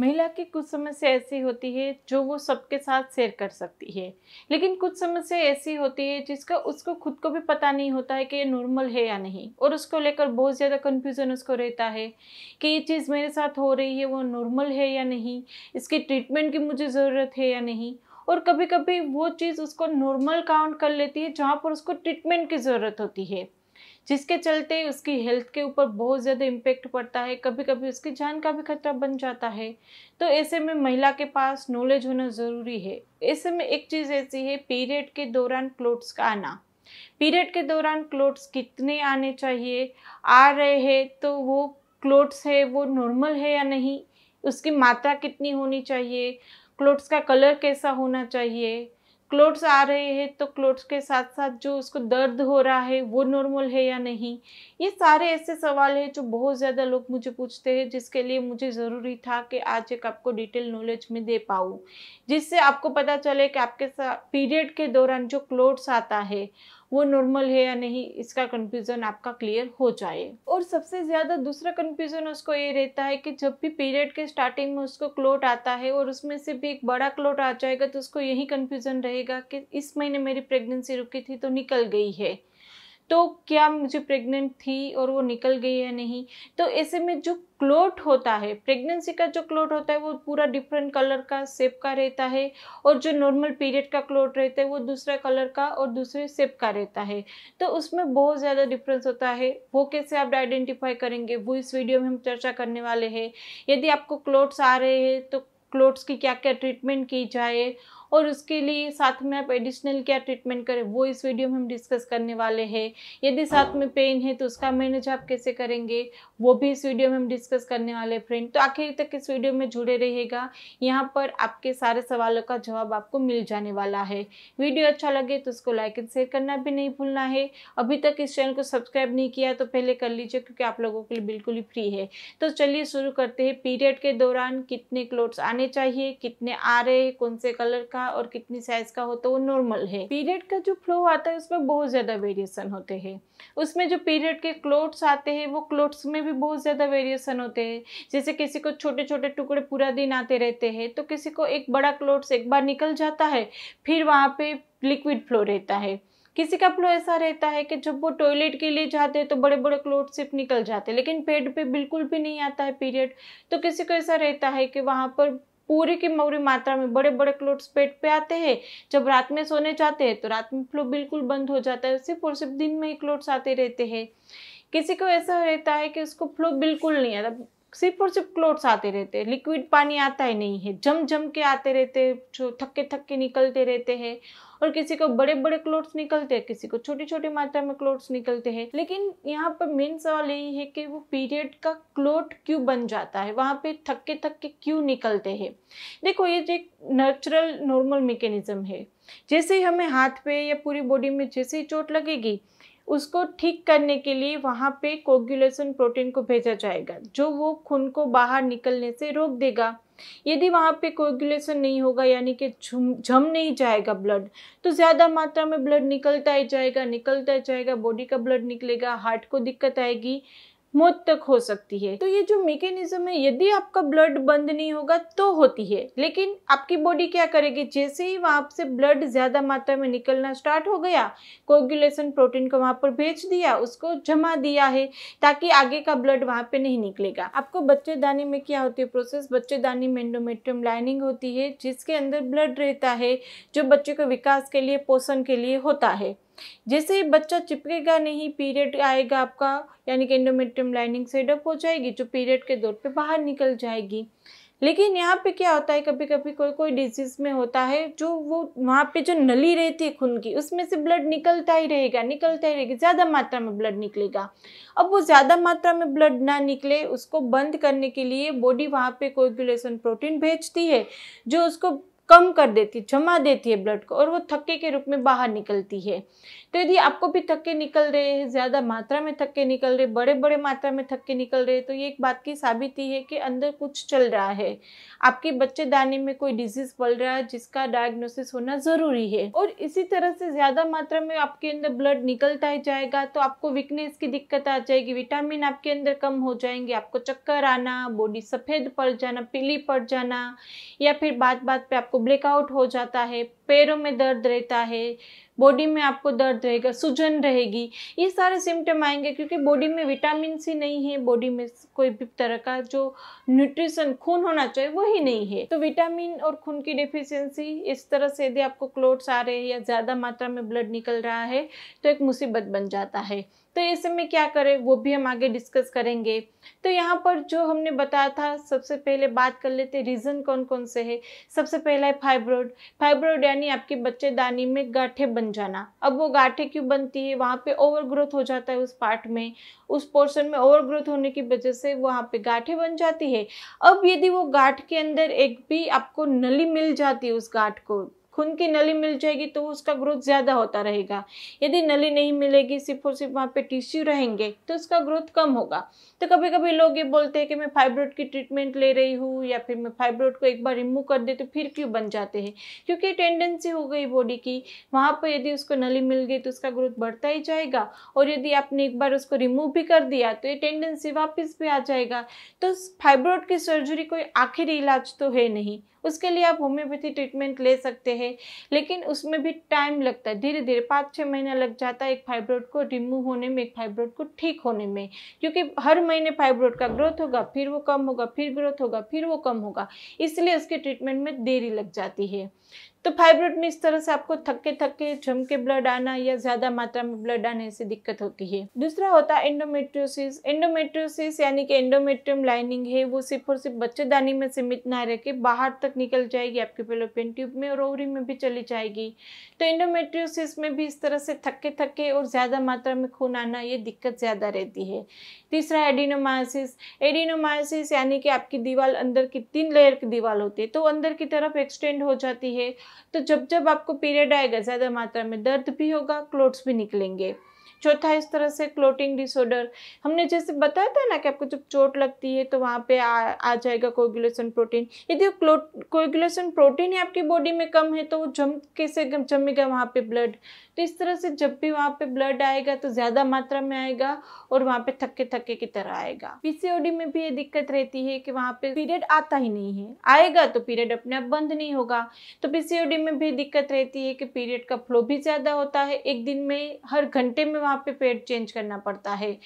महिला की कुछ समस्या ऐसी होती है जो वो सबके साथ शेयर कर सकती है लेकिन कुछ समस्या ऐसी होती है जिसका उसको खुद को भी पता नहीं होता है कि ये नॉर्मल है या नहीं और उसको लेकर बहुत ज़्यादा कन्फ्यूज़न उसको रहता है कि ये चीज़ मेरे साथ हो रही है वो नॉर्मल है या नहीं इसकी ट्रीटमेंट की मुझे ज़रूरत है या नहीं और कभी कभी वो चीज़ उसको नॉर्मल काउंट कर लेती है जहाँ पर उसको ट्रीटमेंट की ज़रूरत होती है जिसके चलते उसकी हेल्थ के ऊपर बहुत ज़्यादा इम्पेक्ट पड़ता है कभी कभी उसकी जान का भी खतरा बन जाता है तो ऐसे में महिला के पास नॉलेज होना ज़रूरी है ऐसे में एक चीज़ ऐसी है पीरियड के दौरान क्लोट्स का आना पीरियड के दौरान क्लोट्स कितने आने चाहिए आ रहे हैं तो वो क्लोट्स है वो नॉर्मल है या नहीं उसकी मात्रा कितनी होनी चाहिए क्लोट्स का कलर कैसा होना चाहिए क्लोट्स आ रहे हैं तो क्लोट्स के साथ साथ जो उसको दर्द हो रहा है वो नॉर्मल है या नहीं ये सारे ऐसे सवाल हैं जो बहुत ज़्यादा लोग मुझे पूछते हैं जिसके लिए मुझे ज़रूरी था कि आज एक आपको डिटेल नॉलेज में दे पाऊँ जिससे आपको पता चले कि आपके पीरियड के दौरान जो क्लोट्स आता है वो नॉर्मल है या नहीं इसका कन्फ्यूज़न आपका क्लियर हो जाए और सबसे ज़्यादा दूसरा कन्फ्यूज़न उसको ये रहता है कि जब भी पीरियड के स्टार्टिंग में उसको क्लोट आता है और उसमें से भी एक बड़ा क्लोट आ जाएगा तो उसको यही कन्फ्यूज़न रहेगा कि इस महीने मेरी प्रेगनेंसी रुकी थी तो निकल गई है तो क्या मुझे प्रेग्नेंट थी और वो निकल गई है नहीं तो ऐसे में जो क्लोट होता है प्रेगनेंसी का जो क्लोट होता है वो पूरा डिफरेंट कलर का सेप का रहता है और जो नॉर्मल पीरियड का क्लोट रहता है वो दूसरा कलर का और दूसरे सेप का रहता है तो उसमें बहुत ज़्यादा डिफरेंस होता है वो कैसे आप आइडेंटिफाई करेंगे वो इस वीडियो में हम चर्चा करने वाले हैं यदि आपको क्लोट्स आ रहे हैं तो क्लोट्स की क्या क्या ट्रीटमेंट की जाए और उसके लिए साथ में आप एडिशनल क्या ट्रीटमेंट करें वो इस वीडियो में हम डिस्कस करने वाले हैं यदि साथ में पेन है तो उसका मैनेज आप कैसे करेंगे वो भी इस वीडियो में हम डिस्कस करने वाले फ्रेंड तो आखिर तक इस वीडियो में जुड़े रहेगा यहाँ पर आपके सारे सवालों का जवाब आपको मिल जाने वाला है वीडियो अच्छा लगे तो उसको लाइक एंड शेयर करना भी नहीं भूलना है अभी तक इस चैनल को सब्सक्राइब नहीं किया तो पहले कर लीजिए क्योंकि आप लोगों के लिए बिल्कुल ही फ्री है तो चलिए शुरू करते हैं पीरियड के दौरान कितने क्लोथ्स आने चाहिए कितने आ रहे हैं कौन से कलर का का और कितनी साइज़ का हो तो वो नॉर्मल है पीरियड का जो फ्लो आता है उसमें बहुत ज़्यादा वेरिएशन होते हैं उसमें जो पीरियड के क्लोथ्स आते हैं वो क्लोथ्स में भी बहुत ज़्यादा वेरिएशन होते हैं जैसे किसी को छोटे छोटे टुकड़े पूरा दिन आते रहते हैं तो किसी को एक बड़ा क्लोथ्स एक बार निकल जाता है फिर वहाँ पे लिक्विड फ्लो रहता है किसी का फ्लो ऐसा रहता है कि जब वो टॉयलेट के लिए जाते हैं तो बड़े बड़े क्लोथ सिर्फ निकल जाते हैं लेकिन पेट पे बिल्कुल भी नहीं आता है पीरियड तो किसी को ऐसा रहता है कि वहाँ पर पूरी की मौरी मात्रा में बड़े बड़े क्लोट्स पेट पे आते हैं जब रात में सोने जाते हैं तो रात में फ्लो बिल्कुल बंद हो जाता है सिर्फ और सिर्फ दिन में ही क्लोट्स आते रहते हैं किसी को ऐसा रहता है कि उसको फ्लो बिल्कुल नहीं आता सिर्फ और सिर्फ क्लोट्स आते रहते हैं लिक्विड पानी आता ही नहीं है जम जम के आते रहते हैं जो थके थके निकलते रहते हैं और किसी को बड़े बड़े क्लोट्स निकलते हैं किसी को छोटी छोटी मात्रा में क्लोट्स निकलते हैं लेकिन यहाँ पर मेन सवाल यही है कि वो पीरियड का क्लोट क्यों बन जाता है वहाँ पे थके थके क्यों निकलते हैं देखो ये एक नेचुरल नॉर्मल मेकेनिज्म है जैसे ही हमें हाथ पे या पूरी बॉडी में जैसे ही चोट लगेगी उसको ठीक करने के लिए वहाँ पे कोगुलेशन प्रोटीन को भेजा जाएगा जो वो खून को बाहर निकलने से रोक देगा यदि वहाँ पे कोगुलेशन नहीं होगा यानी कि जम नहीं जाएगा ब्लड तो ज़्यादा मात्रा में ब्लड निकलता ही जाएगा निकलता ही जाएगा बॉडी का ब्लड निकलेगा हार्ट को दिक्कत आएगी मौत तक हो सकती है तो ये जो मेकेनिज्म है यदि आपका ब्लड बंद नहीं होगा तो होती है लेकिन आपकी बॉडी क्या करेगी जैसे ही वहाँ से ब्लड ज़्यादा मात्रा में निकलना स्टार्ट हो गया कोगुलेशन प्रोटीन को वहाँ पर भेज दिया उसको जमा दिया है ताकि आगे का ब्लड वहाँ पर नहीं निकलेगा आपको बच्चेदानी में क्या होती है प्रोसेस बच्चेदानी में एंडोमेट्रियम लाइनिंग होती है जिसके अंदर ब्लड रहता है जो बच्चे के विकास के लिए पोषण के लिए होता है जैसे ही बच्चा चिपकेगा नहीं पीरियड आएगा आपका यानी कि एंडोमेट्रियम लाइनिंग सेडअप हो जाएगी जो पीरियड के दौर पे बाहर निकल जाएगी लेकिन यहाँ पे क्या होता है कभी कभी कोई कोई डिजीज में होता है जो वो वहाँ पे जो नली रहती है खून की उसमें से ब्लड निकलता ही रहेगा निकलता ही रहेगा ज़्यादा मात्रा में ब्लड निकलेगा अब वो ज़्यादा मात्रा में ब्लड ना निकले उसको बंद करने के लिए बॉडी वहाँ पे कोगुलेशन प्रोटीन भेजती है जो उसको कम कर देती है जमा देती है ब्लड को और वो थक्के के रूप में बाहर निकलती है तो यदि आपको भी थक्के निकल रहे हैं ज़्यादा मात्रा में थक्के निकल रहे बड़े बड़े मात्रा में थक्के निकल रहे तो ये एक बात की साबिती है कि अंदर कुछ चल रहा है आपके दाने में कोई डिजीज पल रहा है जिसका डायग्नोसिस होना ज़रूरी है और इसी तरह से ज़्यादा मात्रा में आपके अंदर ब्लड निकलता ही जाएगा तो आपको वीकनेस की दिक्कत आ जाएगी विटामिन आपके अंदर कम हो जाएंगे आपको चक्कर आना बॉडी सफ़ेद पड़ जाना पीली पड़ जाना या फिर बात बात पर आपको ब्रेकआउट हो जाता है पैरों में दर्द रहता है बॉडी में आपको दर्द रहेगा सूजन रहेगी ये सारे सिम्टम आएंगे क्योंकि बॉडी में विटामिन सी नहीं है बॉडी में कोई भी तरह का जो न्यूट्रिशन खून होना चाहिए वही नहीं है तो विटामिन और खून की डिफिशियंसी इस तरह से यदि आपको क्लोट्स आ रहे हैं या ज़्यादा मात्रा में ब्लड निकल रहा है तो एक मुसीबत बन जाता है तो ऐसे में क्या करें वो भी हम आगे डिस्कस करेंगे तो यहाँ पर जो हमने बताया था सबसे पहले बात कर लेते रीज़न कौन कौन से है सबसे पहला है फाइब्रोड फाइब्रोड यानी आपके बच्चेदानी में गाठे बन जाना अब वो गाठे क्यों बनती है वहाँ पे ओवर ग्रोथ हो जाता है उस पार्ट में उस पोर्शन में ओवर ग्रोथ होने की वजह से वहाँ पर गाठे बन जाती है अब यदि वो गाठ के अंदर एक भी आपको नली मिल जाती है उस गाठ को खून की नली मिल जाएगी तो उसका ग्रोथ ज़्यादा होता रहेगा यदि नली नहीं मिलेगी सिर्फ और सिर्फ वहाँ पे टिश्यू रहेंगे तो उसका ग्रोथ कम होगा तो कभी कभी लोग ये बोलते हैं कि मैं फाइब्रोड की ट्रीटमेंट ले रही हूँ या फिर मैं फाइब्रोड को एक बार रिमूव कर दे तो फिर क्यों बन जाते हैं क्योंकि टेंडेंसी हो गई बॉडी की वहाँ पर यदि उसको नली मिल गई तो उसका ग्रोथ बढ़ता ही जाएगा और यदि आपने एक बार उसको रिमूव भी कर दिया तो ये टेंडेंसी वापस भी आ जाएगा तो फाइब्रोड की सर्जरी कोई आखिरी इलाज तो है नहीं उसके लिए आप होम्योपैथी ट्रीटमेंट ले सकते हैं लेकिन उसमें भी टाइम लगता है धीरे धीरे पाँच छः महीना लग जाता है एक फाइब्रोड को रिमूव होने में एक फाइब्रोड को ठीक होने में क्योंकि हर महीने फाइब्रोड का ग्रोथ होगा फिर वो कम होगा फिर ग्रोथ होगा फिर वो कम होगा इसलिए उसके ट्रीटमेंट में देरी लग जाती है तो फाइब्रोड में इस तरह से आपको थके थके झमके के ब्लड आना या ज़्यादा मात्रा में ब्लड आने से दिक्कत होती है दूसरा होता है एंडोमेट्रियोसिस एंडोमेट्रियोसिस यानी कि एंडोमेट्रियम लाइनिंग है वो सिर्फ और सिर्फ बच्चेदानी में सीमित ना रह के बाहर तक निकल जाएगी आपके पेलोपियन ट्यूब में और ओवरी में भी चली जाएगी तो एंडोमेट्रियोसिस में भी इस तरह से थके थके और ज़्यादा मात्रा में खून आना ये दिक्कत ज़्यादा रहती है तीसरा एडिनोमायोसिस एडिनोमायोसिस यानी कि आपकी दीवार अंदर की तीन लेयर की दीवार होती है तो अंदर की तरफ एक्सटेंड हो जाती है तो जब जब आपको पीरियड आएगा ज़्यादा मात्रा में दर्द भी होगा क्लोट्स भी निकलेंगे चौथा इस तरह से क्लोटिंग डिसऑर्डर हमने जैसे बताया था ना कि आपको जब चोट लगती है तो वहाँ पे आ, आ जाएगा कोगुलेशन प्रोटीन यदि कोगुलेशन प्रोटीन ही आपकी बॉडी में कम है तो वो जम कैसे जमेगा वहाँ पे ब्लड तो इस तरह से जब भी वहाँ पे ब्लड आएगा तो ज़्यादा मात्रा में आएगा और वहाँ पे थके थके की तरह आएगा पी में भी ये दिक्कत रहती है कि वहाँ पे पीरियड आता ही नहीं है आएगा तो पीरियड अपने आप बंद नहीं होगा तो पी में भी दिक्कत रहती है कि पीरियड का फ्लो भी ज़्यादा होता है एक दिन में हर घंटे में वहाँ पे पेड चेंज करना पड़ता है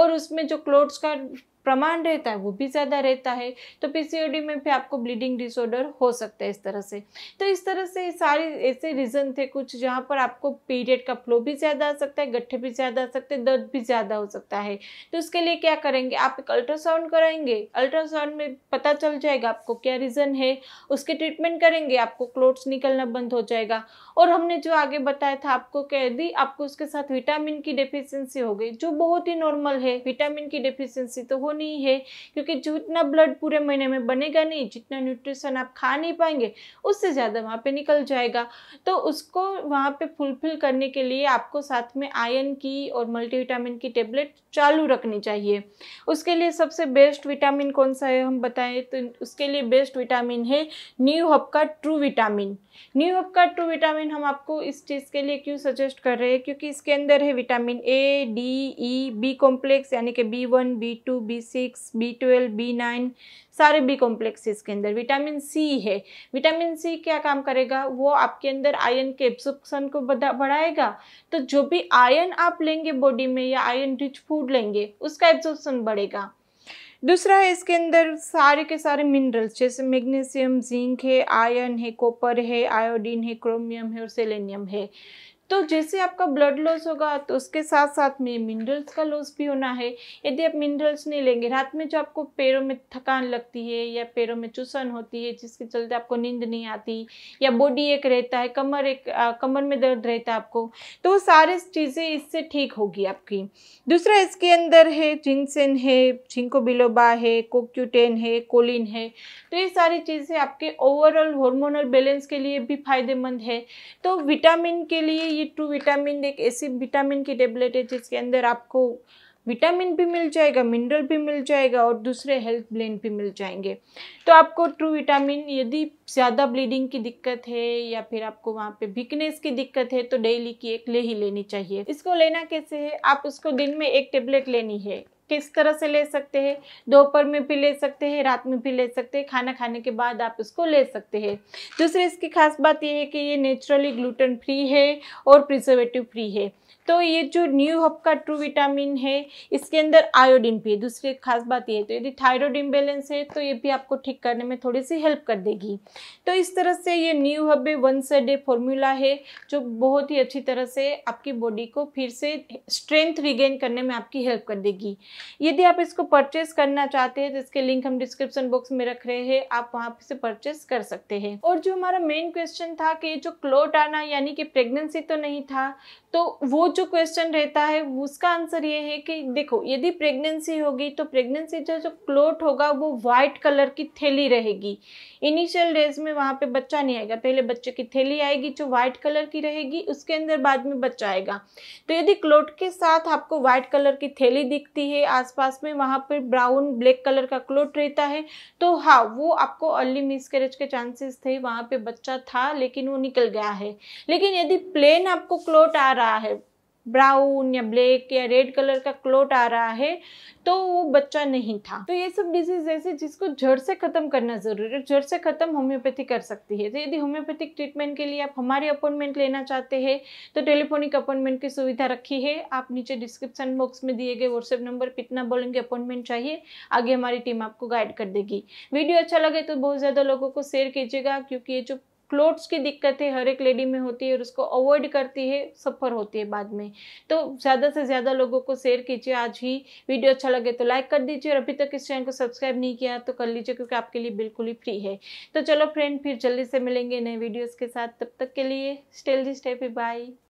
और उसमें जो क्लोथ्स का प्रमाण रहता है वो भी ज़्यादा रहता है तो पी में भी आपको ब्लीडिंग डिसऑर्डर हो सकता है इस तरह से तो इस तरह से सारे ऐसे रीज़न थे कुछ जहाँ पर आपको पीरियड का फ्लो भी ज़्यादा आ सकता है गट्ठे भी ज़्यादा आ सकते हैं दर्द भी ज़्यादा हो सकता है तो उसके लिए क्या करेंगे आप एक अल्ट्रासाउंड कराएंगे अल्ट्रासाउंड में पता चल जाएगा आपको क्या रीज़न है उसके ट्रीटमेंट करेंगे आपको क्लोट्स निकलना बंद हो जाएगा और हमने जो आगे बताया था आपको कह दी आपको उसके साथ विटामिन की डेफिशिएंसी हो गई जो बहुत ही नॉर्मल है विटामिन की डेफिशिएंसी तो नहीं है क्योंकि जितना ब्लड पूरे महीने में बनेगा नहीं जितना न्यूट्रिशन आप खा नहीं पाएंगे उससे ज़्यादा वहाँ पे निकल जाएगा तो उसको वहाँ पे फुलफिल करने के लिए आपको साथ में आयन की और मल्टीविटामिन की टेबलेट चालू रखनी चाहिए उसके लिए सबसे बेस्ट विटामिन कौन सा है हम बताएं तो उसके लिए बेस्ट विटामिन है न्यू हब का ट्रू विटामिन न्यू हब का ट्रू विटामिन हम आपको इस चीज़ के लिए क्यों सजेस्ट कर रहे हैं क्योंकि इसके अंदर है vitamin A D E B complex यानी कि B one B two B six B twelve B nine सारे बी कॉम्प्लेक्सेस के अंदर विटामिन सी है विटामिन सी क्या काम करेगा वो आपके अंदर आयन के एब्सॉर्प्शन को बढ़ाएगा तो जो भी आयन आप लेंगे बॉडी में या आयन रिच फूड लेंगे उसका एब्सॉर्प्शन बढ़ेगा दूसरा है इसके अंदर सारे के सारे मिनरल्स जैसे मैग्नीशियम जिंक है आयरन है कॉपर है आयोडीन है क्रोमियम है और सेलेनियम है तो जैसे आपका ब्लड लॉस होगा तो उसके साथ साथ में मिनरल्स का लॉस भी होना है यदि आप मिनरल्स नहीं लेंगे रात में जो आपको पैरों में थकान लगती है या पैरों में चूसन होती है जिसके चलते आपको नींद नहीं आती या बॉडी एक रहता है कमर एक आ, कमर में दर्द रहता है आपको तो वो सारे चीज़ें इससे ठीक होगी आपकी दूसरा इसके अंदर है जिनसेन है झिंको बिलोबा है कोक्यूटेन है कोलिन है तो ये सारी चीज़ें आपके ओवरऑल हॉर्मोनल बैलेंस के लिए भी फायदेमंद है तो विटामिन के लिए ये की टू विटामिन एक ऐसी विटामिन की टेबलेट है जिसके अंदर आपको विटामिन भी मिल जाएगा मिनरल भी मिल जाएगा और दूसरे हेल्थ ब्लेंड भी मिल जाएंगे तो आपको ट्रू विटामिन यदि ज़्यादा ब्लीडिंग की दिक्कत है या फिर आपको वहाँ पे वीकनेस की दिक्कत है तो डेली की एक ले ही लेनी चाहिए इसको लेना कैसे है आप उसको दिन में एक टेबलेट लेनी है किस तरह से ले सकते हैं दोपहर में भी ले सकते हैं रात में भी ले सकते हैं खाना खाने के बाद आप इसको ले सकते हैं दूसरी इसकी खास बात यह है कि ये नेचुरली ग्लूटेन फ्री है और प्रिजर्वेटिव फ्री है तो ये जो न्यू हब का ट्रू विटामिन है इसके अंदर आयोडीन भी है दूसरी खास बात ये है तो यदि थायराइड इम्बेलेंस है तो ये भी आपको ठीक करने में थोड़ी सी हेल्प कर देगी तो इस तरह से ये new hub once a day formula है जो बहुत ही अच्छी तरह से आपकी बॉडी को फिर से स्ट्रेंथ रिगेन करने में आपकी हेल्प कर देगी यदि आप इसको परचेस करना चाहते हैं तो इसके लिंक हम डिस्क्रिप्शन बॉक्स में रख रहे हैं आप वहाँ से परचेस कर सकते हैं और जो हमारा मेन क्वेश्चन था कि जो क्लोट आना यानी कि प्रेगनेंसी तो नहीं था तो वो जो क्वेश्चन रहता है उसका आंसर ये है कि देखो यदि प्रेगनेंसी होगी तो प्रेगनेंसी का जो क्लोट होगा वो व्हाइट कलर की थैली रहेगी इनिशियल डेज में वहाँ पे बच्चा नहीं आएगा पहले बच्चे की थैली आएगी जो व्हाइट कलर की रहेगी उसके अंदर बाद में बच्चा आएगा तो यदि क्लोट के साथ आपको व्हाइट कलर की थैली दिखती है आसपास में वहाँ पर ब्राउन ब्लैक कलर का क्लोट रहता है तो हाँ वो आपको अर्ली मिसकैरेज के चांसेस थे वहाँ पे बच्चा था लेकिन वो निकल गया है लेकिन यदि प्लेन आपको क्लोट आ रहा है ब्राउन या ब्लैक या रेड कलर का क्लोट आ रहा है तो वो बच्चा नहीं था तो ये सब डिजीज ऐसे जिसको जड़ से ख़त्म करना ज़रूरी है जड़ से ख़त्म होम्योपैथी कर सकती है तो यदि होम्योपैथिक ट्रीटमेंट के लिए आप हमारी अपॉइंटमेंट लेना चाहते हैं तो टेलीफोनिक अपॉइंटमेंट की सुविधा रखी है आप नीचे डिस्क्रिप्शन बॉक्स में दिए गए व्हाट्सएप नंबर कितना बोलेंगे अपॉइंटमेंट चाहिए आगे हमारी टीम आपको गाइड कर देगी वीडियो अच्छा लगे तो बहुत ज़्यादा लोगों को शेयर कीजिएगा क्योंकि ये जो क्लोथ्स की दिक्कतें हर एक लेडी में होती है और उसको अवॉइड करती है सफ़र होती है बाद में तो ज़्यादा से ज़्यादा लोगों को शेयर कीजिए आज ही वीडियो अच्छा लगे तो लाइक कर दीजिए और अभी तक इस चैनल को सब्सक्राइब नहीं किया तो कर लीजिए क्योंकि आपके लिए बिल्कुल ही फ्री है तो चलो फ्रेंड फिर जल्दी से मिलेंगे नए वीडियोज़ के साथ तब तक के लिए स्टेल जी स्टेपी बाई